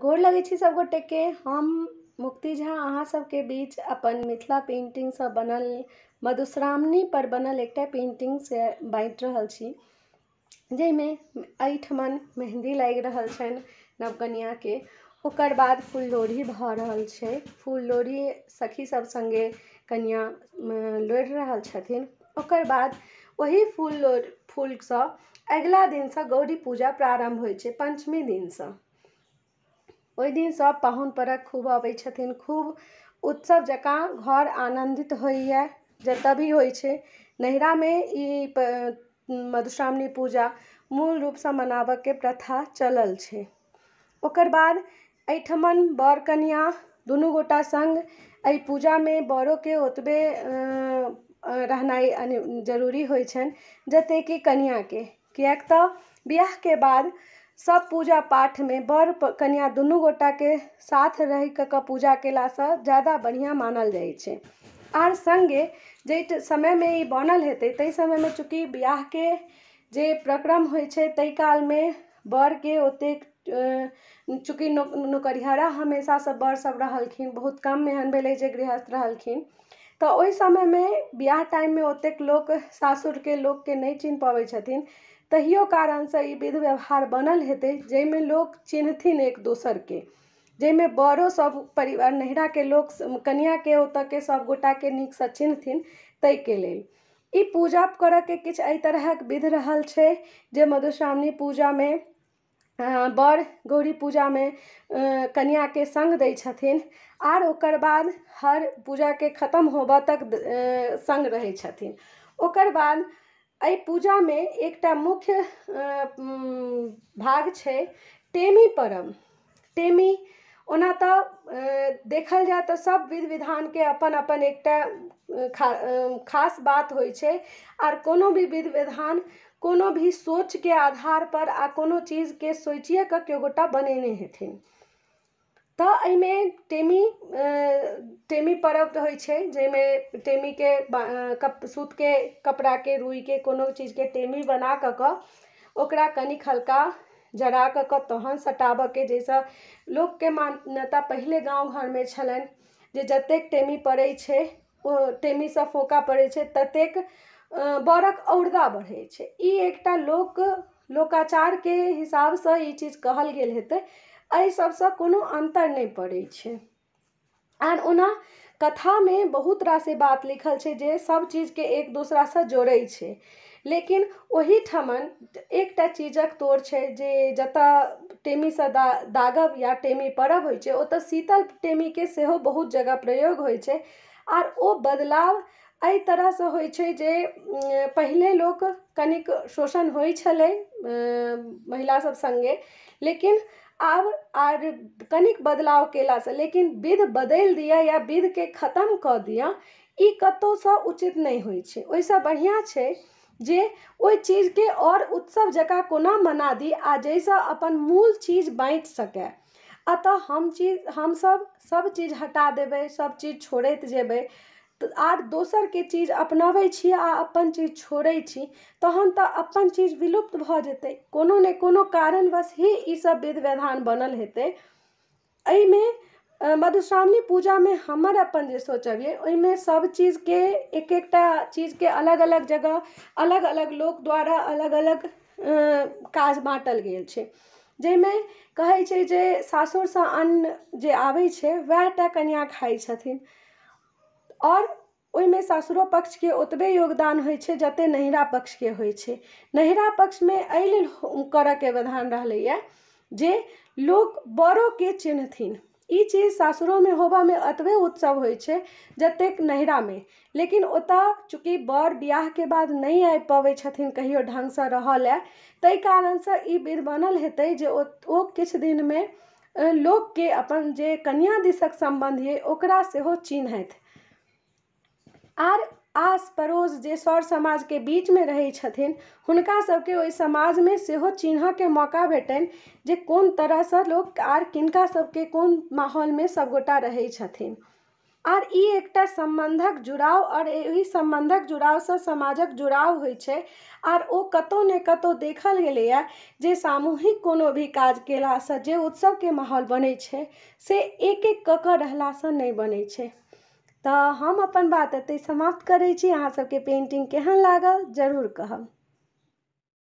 गोर सब गोटे के हम मुक्ति झा अहाँ सबके बीच अपन मिथिला से बनल पर बनल एक पेंटिंग से बाँट रहा जैमें अठमन मेहंदी लागि रहल नवकनिया के ओकर बाद फूल लोढ़ी भऽ रहल छै फूल लोढ़ी सखी सब संगे कन्या लोढ़ रहल छथिन ओकर बाद वही फूल लोढ़ अगला दिन से गौरी पूजा प्रारम्भ हो पंचमी दिन से ओहि दिन सब पाहुन परख खूब अबै छथिन खूब उत्सव जका घर आनंदित होइए जत भी होइ छै नैहरामे ई मधुश्रावणी पूजा मूल रूपसँ के प्रथा चलल छै ओकर बाद एहिठमन बर कनिया दुनू गोटा पूजा एहि बरों के ओतबे रहनाइ जरूरी होइ छनि जतेक कि कनिआके किएक तऽ के बाद सब पूजा पाठ में बर कन्या दुनू गोटा के साथ रहि कऽ पूजा से ज्यादा बढ़िया मानल जाए छै आर सङ्गे जाहि समयमे ई बनल ते समय में चूँकि ब्याह के जे प्रक्रम होइ काल में बर के ओतेक चूँकि नौकरियारा नु, हमेशा से बर सब रहलखिन बहुत कम एहन भेलै जे गृहस्थ रहलखिन तऽ ओहि समयमे बियाह टाइममे ओतेक के लोग के नहीं चिन्ह पबे छथिन तहियो कारण से विध व्यवहार बनल हेतु जैमे लोग चिन्हथिन एक के जैमे बड़ो सब परिवार ओत के सब गोटा के निक से चिन्हथिन के लेल इ पूजा के किछु अ तरहक विध रहल छे जे मधुश्रावणी में बड़ गौरी पूजा कनिया के संग दै छथिन आर ओकर बाद हर पूजा के खत्म होब तक संग रहै छथिन ओकर बाद पूजा में एक मुख्य भाग है टेमी पर्व टेमी ओना तो देखल जाए तो सब विध के अपन अपन एक खा खास बात हो आर कोनो भी विध विधान कोनो भी सोच के आधार पर आ कोनो के सोचिए कऽ क्यों गोटा बनेने हेथिन तो अमे टेमी टेमी पर्व होइ छै जाहिमे के कप के रुई के कोनो चीज के टेमी बना क कऽ ओकरा कनिक हल्का जरा क कऽ तहन सटाब के जैसे जाहिसँ के मान्यता पहिले गाँव में छलन जे जतेक टेमी पड़ै छै ओ टेमीसँ फोका पड़ै छै ततेक बरक औरदा बढ़ै छै ई एकटा लोक लोकाचार के हिसाब हिसाबसँ ई चीज कहल गेल हेतै सबसे अंतर कोनो पड़े नहि पड़ै छै आर ओना में बहुत रास बात लिखल जो जे चीज़ के एक दूसरा से जोड़े लेकिन ठमन एक चीजक तोड़ है जे टेमी से दा दागब या टेमी परब होइ छै ओतऽ शीतल टेमीके सेहो बहुत जगह प्रयोग होइ आर ओ बदलाव अ तरह होइ छै जे पहिले कनिक शोषण होइ महिला सब संगे लेकिन आब आर कनिक बदलाव से लेकिन विध बदल दिया या के खत्म कऽ दिया कत से उचित नहीं होइ बढ़िया ओहिसँ बढ़िआँ छै जे ओहि के और उत्सव जका कोना मना दी आ जैसे अपन मूल चीज बाँटि सक अतः हम चीज हम सब सब चीज हटा देबै सब चीज छोड़ जेबे तऽ आर के चीज अपनाबै आ अपन चीज छोड़े छी तहन तो अपन चीज विलुप्त भ जेतै कोनो ने कोनो कारण बस ही ई सब विधि विधान बनल हेतै में मधुश्रावणी पूजा में हमर अपन जे सोचबिए यऽ ओहिमे सब चीज के एक एक टा चीज के अलग अलग जगह अलग अलग लोक द्वारा अलग अलग काज बाँटल गेल छै जाहिमे कहै छै जे सासुरसँ अन्न जे आबै छै वएह टा कनिया खाइ छथिन और में सासुरो के ओतबे योगदान होइत छै जते नैहरा पक्ष के छै नैहरा में एहि लेल के विधान रहलैया जे लोक बड़ोके चिन्हथिन ई चीज सासुरोमे होबऽमे अतबे उत्सव हो छै जतेक में लेकिन ओतऽ चूँकि बर के बाद नहि आबि पबैत छथिन कहियो ढङ्गसँ रहऽ लए ताहि कारणसँ ई विध बनल हेतै जे ओ किछु लोग के अपन जे कनिआ दिसक सम्बन्ध अइ ओकरा सेहो चिन्हथि आर आस पड़ोस जे सर बीच में रहे छथिन हुनका ओ समाज में सेहो के मौका भेटन जे कोन से लोग आर किनका सभके कोन सब गोटा रहे छथिन आर ई एक संबंधक जुड़ाव यही संबंधक जुड़ाव से समाजक जुड़ाव हो आर ओ कतहु ने कतहु देखल गेलैए जे सामूहिक कोनो भी काज से जे के माहौल बने छे से एक एक कक रहला से नहीं बने छे तो हम अपन बात अत समाप्त करे अहाँ सबके पेंटिंग केहन लागल जरूर कहब